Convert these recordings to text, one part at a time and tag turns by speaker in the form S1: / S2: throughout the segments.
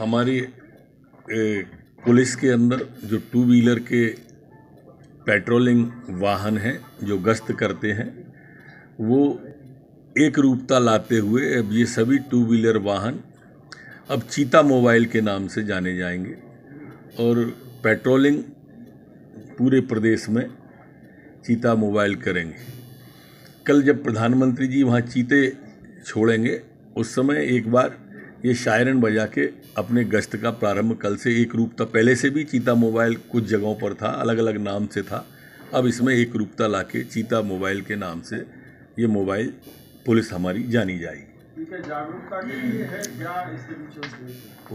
S1: हमारी ए, पुलिस के अंदर जो टू व्हीलर के पेट्रोलिंग वाहन हैं जो गश्त करते हैं वो एक रूपता लाते हुए अब ये सभी टू व्हीलर वाहन अब चीता मोबाइल के नाम से जाने जाएंगे और पेट्रोलिंग पूरे प्रदेश में चीता मोबाइल करेंगे कल जब प्रधानमंत्री जी वहाँ चीते छोड़ेंगे उस समय एक बार ये शायरन बजा के अपने गश्त का प्रारंभ कल से एक रूपता पहले से भी चीता मोबाइल कुछ जगहों पर था अलग अलग नाम से था अब इसमें एक रूपता ला के चीता मोबाइल के नाम से ये मोबाइल पुलिस हमारी जानी जाएगी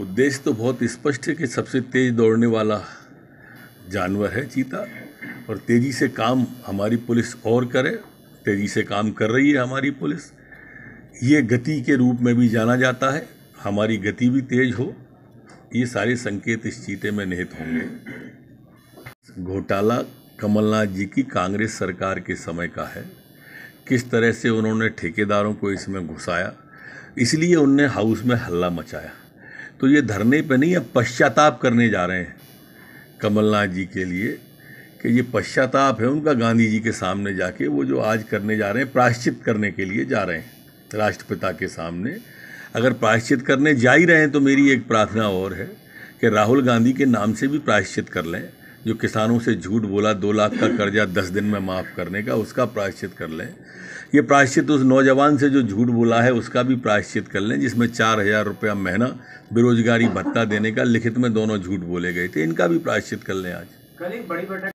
S1: उद्देश्य तो बहुत स्पष्ट है कि सबसे तेज दौड़ने वाला जानवर है चीता और तेज़ी से काम हमारी पुलिस और करे तेज़ी से काम कर रही है हमारी पुलिस ये गति के रूप में भी जाना जाता है हमारी गति भी तेज हो ये सारे संकेत इस चीते में निहित होंगे घोटाला कमलनाथ जी की कांग्रेस सरकार के समय का है किस तरह से उन्होंने ठेकेदारों को इसमें घुसाया इसलिए उनने हाउस में हल्ला मचाया तो ये धरने पे नहीं अब पश्चाताप करने जा रहे हैं कमलनाथ जी के लिए कि ये पश्चाताप है उनका गांधी जी के सामने जाके वो जो आज करने जा रहे हैं प्राश्चित करने के लिए जा रहे हैं राष्ट्रपिता के सामने अगर प्रायश्चित करने जा ही रहे हैं तो मेरी एक प्रार्थना और है कि राहुल गांधी के नाम से भी प्रायश्चित कर लें जो किसानों से झूठ बोला दो लाख का कर्जा दस दिन में माफ़ करने का उसका प्रायश्चित कर लें ये प्रायश्चित उस नौजवान से जो झूठ बोला है उसका भी प्रायश्चित कर लें जिसमें चार हज़ार रुपया महीना बेरोजगारी भत्ता देने का लिखित में दोनों झूठ बोले गए थे इनका भी प्रायश्चित कर लें आज